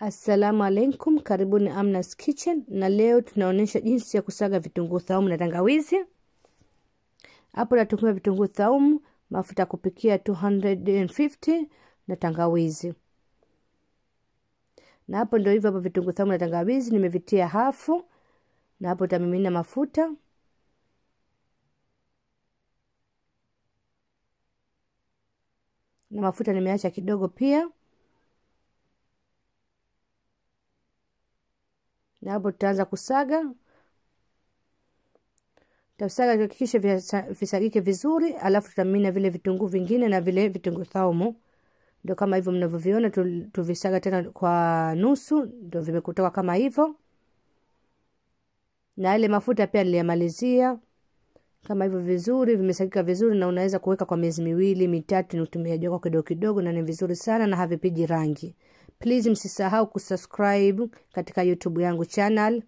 Assalamu alaikum, karibuni Amna's Kitchen, na leo tunaonyesha jinsi ya kusaga vitunguu thaumu na tangawizi. Hapo natumia vitunguu thaumu, mafuta ya kupikia 250 na tangawizi. Na hapo ndio hivyo hapo, vitunguu thaumu na tangawizi nimevitia hafu, na hapo tamimina mafuta na mafuta nimeacha kidogo pia na hapo tutaanza kusaga tutasaga tuhakikishe visagike vizuri alafu tutamina vile vitunguu vingine na vile vitunguu thaumu ndio kama hivyo mnavyoviona tuvisaga tena kwa nusu ndio vimekutoka kama hivyo na ile mafuta pia niliyamalizia kama hivyo vizuri vimesagika vizuri na unaweza kuweka kwa miezi miwili mitatu ni utumiaji wako kidogo kidogo na ni vizuri sana na havipiji rangi Please msisahau kusubscribe katika YouTube yangu channel.